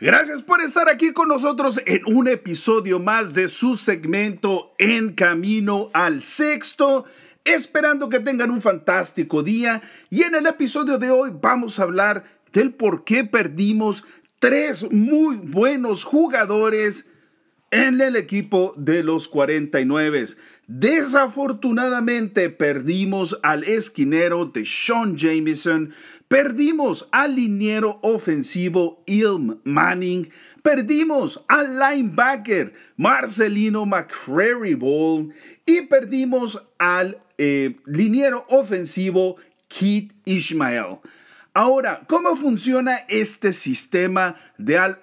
Gracias por estar aquí con nosotros en un episodio más de su segmento En Camino al Sexto. Esperando que tengan un fantástico día. Y en el episodio de hoy vamos a hablar del por qué perdimos tres muy buenos jugadores en el equipo de los 49. Desafortunadamente perdimos al esquinero de Sean Jameson, perdimos al liniero ofensivo Ilm Manning, perdimos al linebacker Marcelino McCrary Ball y perdimos al eh, liniero ofensivo Keith Ishmael. Ahora, ¿cómo funciona este sistema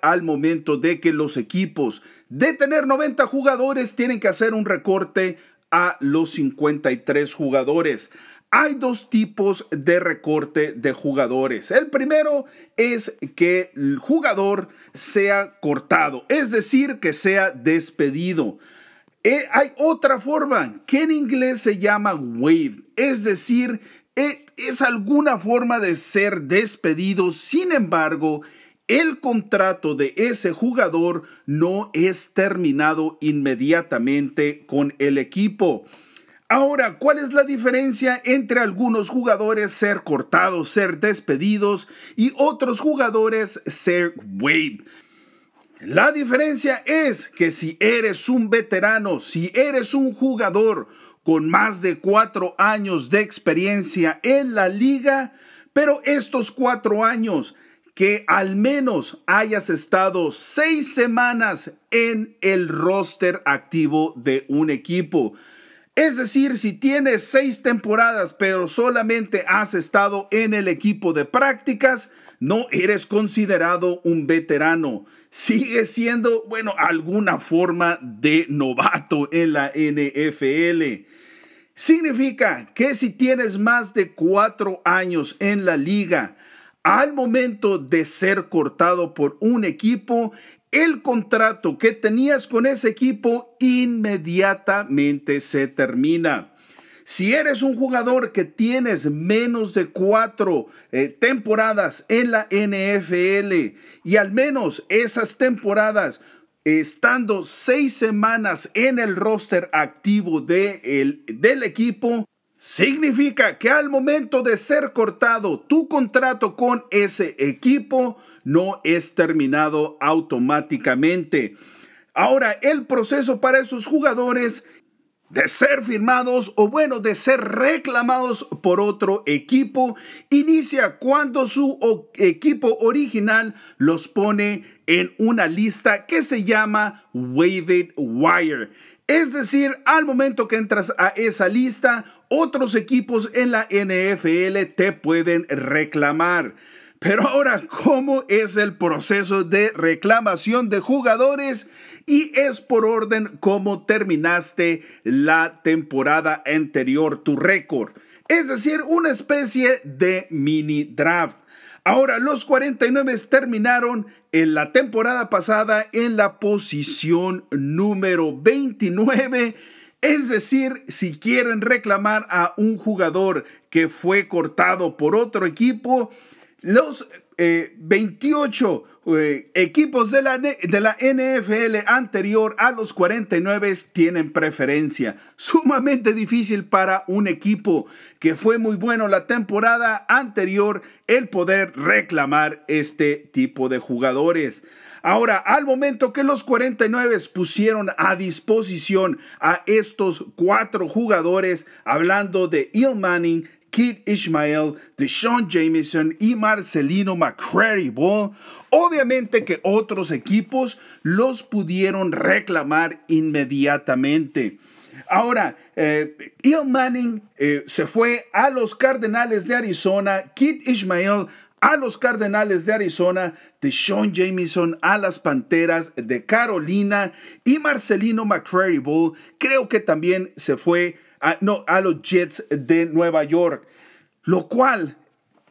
al, momento de que los equipos de tener 90 jugadores tienen que hacer un recorte a los 53 jugadores? Hay dos tipos de recorte de jugadores. El primero es que el jugador sea cortado, es decir, que sea despedido. Eh, hay otra forma que en inglés se llama wave, es decir, es alguna forma de ser despedido. Sin embargo, el contrato de ese jugador no es terminado inmediatamente con el equipo. Ahora, ¿cuál es la diferencia entre algunos jugadores ser cortados, ser despedidos y otros jugadores ser waived? La diferencia es que si eres un veterano, si eres un jugador, con más de cuatro años de experiencia en la liga, pero estos cuatro años que al menos hayas estado seis semanas en el roster activo de un equipo. Es decir, si tienes seis temporadas pero solamente has estado en el equipo de prácticas, no eres considerado un veterano. Sigue siendo, bueno, alguna forma de novato en la NFL. Significa que si tienes más de cuatro años en la liga, al momento de ser cortado por un equipo, el contrato que tenías con ese equipo inmediatamente se termina. Si eres un jugador que tienes menos de cuatro eh, temporadas en la NFL y al menos esas temporadas estando seis semanas en el roster activo de el, del equipo, significa que al momento de ser cortado tu contrato con ese equipo no es terminado automáticamente. Ahora, el proceso para esos jugadores de ser firmados o bueno, de ser reclamados por otro equipo, inicia cuando su equipo original los pone en una lista que se llama Waived Wire. Es decir, al momento que entras a esa lista, otros equipos en la NFL te pueden reclamar. Pero ahora, ¿cómo es el proceso de reclamación de jugadores? Y es por orden cómo terminaste la temporada anterior, tu récord. Es decir, una especie de mini draft. Ahora, los 49 terminaron en la temporada pasada en la posición número 29. Es decir, si quieren reclamar a un jugador que fue cortado por otro equipo, los 28 eh, eh, equipos de la, de la NFL anterior a los 49 tienen preferencia. Sumamente difícil para un equipo que fue muy bueno la temporada anterior el poder reclamar este tipo de jugadores. Ahora, al momento que los 49 pusieron a disposición a estos cuatro jugadores, hablando de Il Kid Ishmael, Deshaun Jameson y Marcelino McCrary Ball. Obviamente que otros equipos los pudieron reclamar inmediatamente. Ahora, eh, Il Manning eh, se fue a los Cardenales de Arizona, Kit Ishmael a los Cardenales de Arizona, Deshaun Jameson a las Panteras de Carolina y Marcelino McCrary Bull creo que también se fue a, no, a los Jets de Nueva York. Lo cual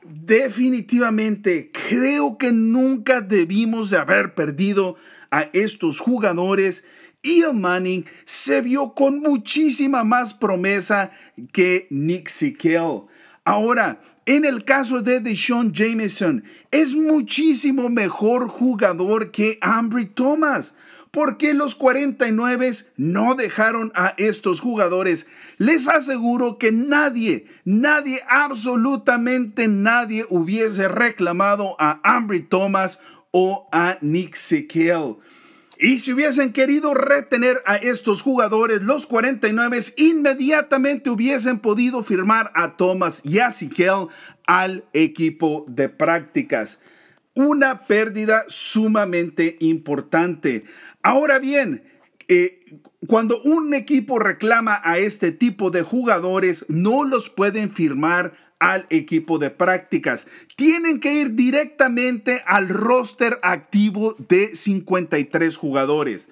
definitivamente creo que nunca debimos de haber perdido a estos jugadores. el Manning se vio con muchísima más promesa que Nick Sikel. Ahora, en el caso de Deshaun Jameson, es muchísimo mejor jugador que Ambry Thomas porque los 49 no dejaron a estos jugadores. Les aseguro que nadie, nadie, absolutamente nadie hubiese reclamado a Ambry Thomas o a Nick Sequel. Y si hubiesen querido retener a estos jugadores, los 49 inmediatamente hubiesen podido firmar a Thomas y a Siquel al equipo de prácticas. Una pérdida sumamente importante. Ahora bien, eh, cuando un equipo reclama a este tipo de jugadores, no los pueden firmar al equipo de prácticas. Tienen que ir directamente al roster activo de 53 jugadores.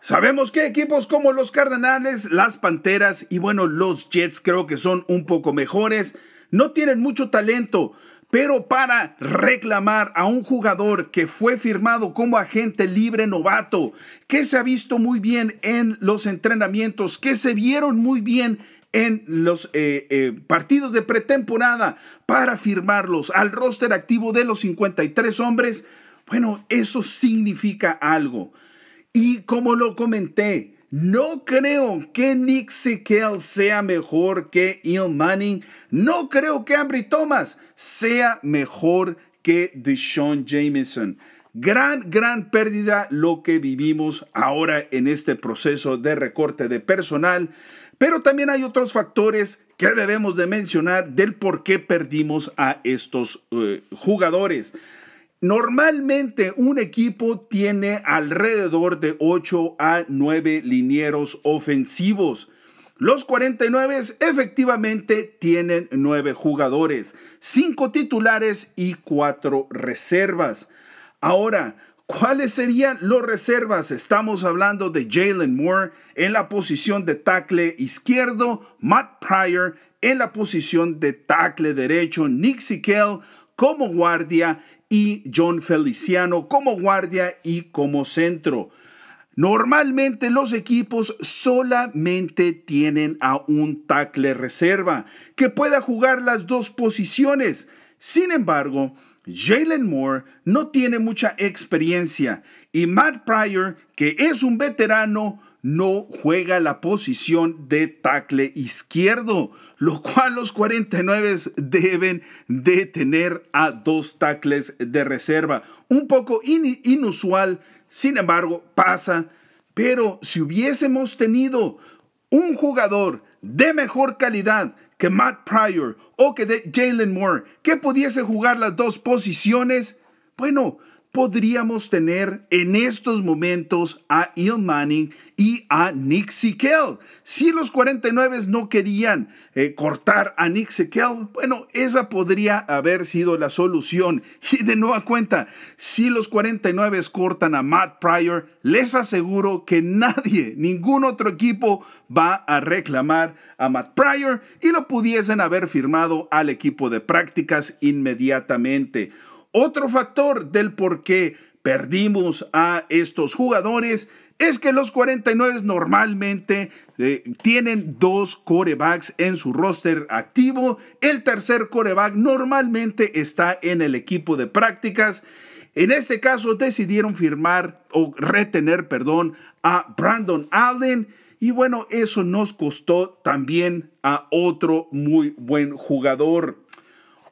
Sabemos que equipos como los Cardenales, las Panteras y bueno, los Jets creo que son un poco mejores. No tienen mucho talento, pero para reclamar a un jugador que fue firmado como agente libre novato, que se ha visto muy bien en los entrenamientos, que se vieron muy bien en los eh, eh, partidos de pretemporada para firmarlos al roster activo de los 53 hombres, bueno, eso significa algo. Y como lo comenté, no creo que Nick Siquel sea mejor que Ian Manning. No creo que Ambry Thomas sea mejor que Deshaun Jameson. Gran, gran pérdida lo que vivimos ahora en este proceso de recorte de personal. Pero también hay otros factores que debemos de mencionar del por qué perdimos a estos eh, jugadores. Normalmente un equipo tiene alrededor de 8 a 9 linieros ofensivos. Los 49 efectivamente tienen 9 jugadores, 5 titulares y 4 reservas. Ahora, ¿cuáles serían los reservas? Estamos hablando de Jalen Moore en la posición de tackle izquierdo, Matt Pryor en la posición de tackle derecho, Nick Sikel como guardia y John Feliciano como guardia y como centro. Normalmente los equipos solamente tienen a un tackle reserva que pueda jugar las dos posiciones. Sin embargo, Jalen Moore no tiene mucha experiencia y Matt Pryor, que es un veterano, no juega la posición de tackle izquierdo, lo cual los 49 deben de tener a dos tackles de reserva. Un poco inusual, sin embargo, pasa. Pero si hubiésemos tenido un jugador de mejor calidad que Matt Pryor o que Jalen Moore, que pudiese jugar las dos posiciones, bueno, podríamos tener en estos momentos a Il Manning y a Nick Sikel. Si los 49 no querían eh, cortar a Nick Sikel, bueno, esa podría haber sido la solución. Y de nueva cuenta, si los 49 cortan a Matt Pryor, les aseguro que nadie, ningún otro equipo va a reclamar a Matt Pryor y lo pudiesen haber firmado al equipo de prácticas inmediatamente. Otro factor del por qué perdimos a estos jugadores es que los 49 normalmente eh, tienen dos corebacks en su roster activo. El tercer coreback normalmente está en el equipo de prácticas. En este caso decidieron firmar o retener, perdón, a Brandon Allen. Y bueno, eso nos costó también a otro muy buen jugador.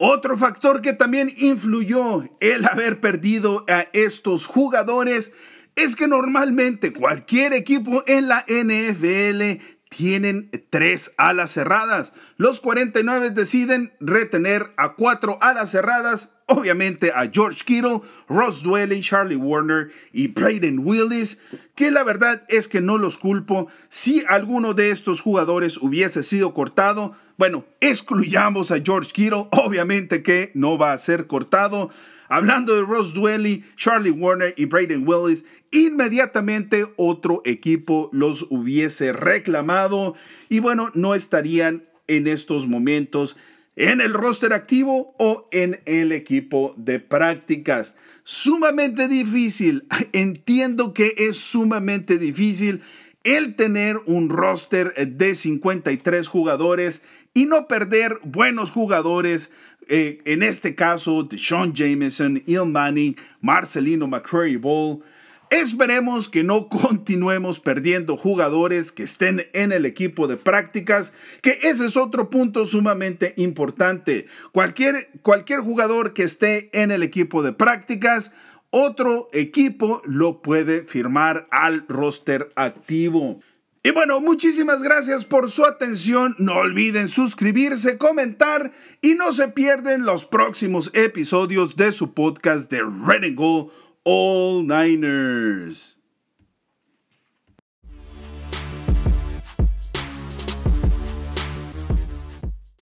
Otro factor que también influyó el haber perdido a estos jugadores es que normalmente cualquier equipo en la NFL tienen tres alas cerradas. Los 49 deciden retener a cuatro alas cerradas obviamente a George Kittle, Ross Dwelly, Charlie Warner y Brayden Willis, que la verdad es que no los culpo. Si alguno de estos jugadores hubiese sido cortado, bueno, excluyamos a George Kittle, obviamente que no va a ser cortado. Hablando de Ross Dwelly, Charlie Warner y Braden Willis, inmediatamente otro equipo los hubiese reclamado y bueno, no estarían en estos momentos en el roster activo o en el equipo de prácticas. Sumamente difícil, entiendo que es sumamente difícil el tener un roster de 53 jugadores y no perder buenos jugadores, eh, en este caso, Sean Jameson, Ian Manning, Marcelino McCray Ball, Esperemos que no continuemos perdiendo jugadores que estén en el equipo de prácticas, que ese es otro punto sumamente importante. Cualquier, jugador que esté en el equipo de prácticas, otro equipo lo puede firmar al roster activo. Y bueno, muchísimas gracias por su atención. No olviden suscribirse, comentar y no se pierden los próximos episodios de su podcast de Red and all Niners.